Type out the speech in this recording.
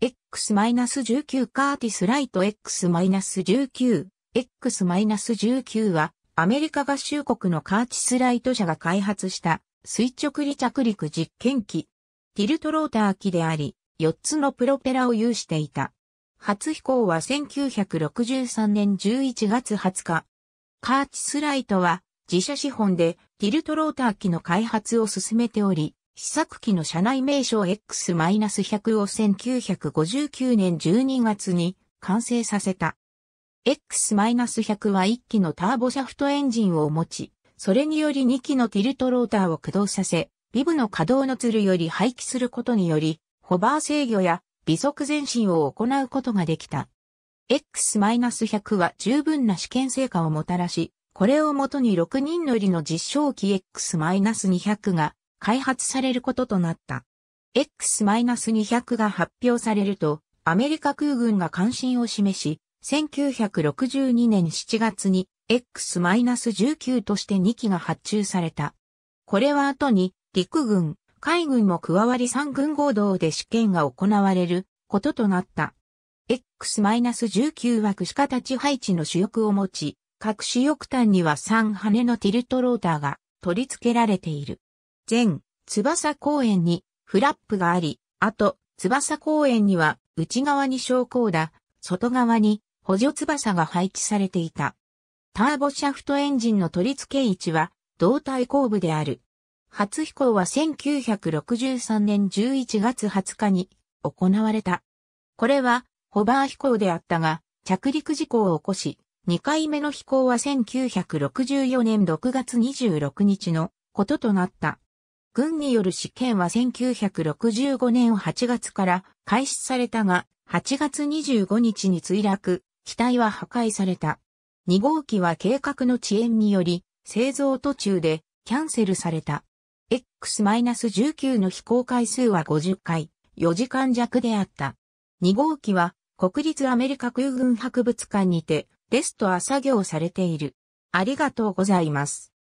X-19 カーティス・ライト X-19。X-19 はアメリカ合衆国のカーティス・ライト社が開発した垂直離着陸実験機。ティルトローター機であり、4つのプロペラを有していた。初飛行は1963年11月20日。カーティス・ライトは自社資本でティルトローター機の開発を進めており、試作機の社内名称 X-100 を1959年12月に完成させた。X-100 は1機のターボシャフトエンジンを持ち、それにより2機のティルトローターを駆動させ、ビブの稼働のツルより廃棄することにより、ホバー制御や微速前進を行うことができた。X-100 は十分な試験成果をもたらし、これをもとに6人乗りの実証機 X-200 が開発されることとなった。X-200 が発表されると、アメリカ空軍が関心を示し、1962年7月に X-19 として2機が発注された。これは後に陸軍、海軍も加わり3軍合同で試験が行われることとなった。X-19 は串形配置の主翼を持ち、各主翼端には3羽のティルトローターが取り付けられている。前、翼公園にフラップがあり、あと、翼公園には内側に昇降だ、外側に補助翼が配置されていた。ターボシャフトエンジンの取り付け位置は胴体後部である。初飛行は1963年11月20日に行われた。これはホバー飛行であったが、着陸事故を起こし、2回目の飛行は1964年6月26日のこととなった。軍による試験は1965年8月から開始されたが、8月25日に墜落、機体は破壊された。2号機は計画の遅延により、製造途中でキャンセルされた。X-19 の飛行回数は50回、4時間弱であった。2号機は国立アメリカ空軍博物館にてレストア作業されている。ありがとうございます。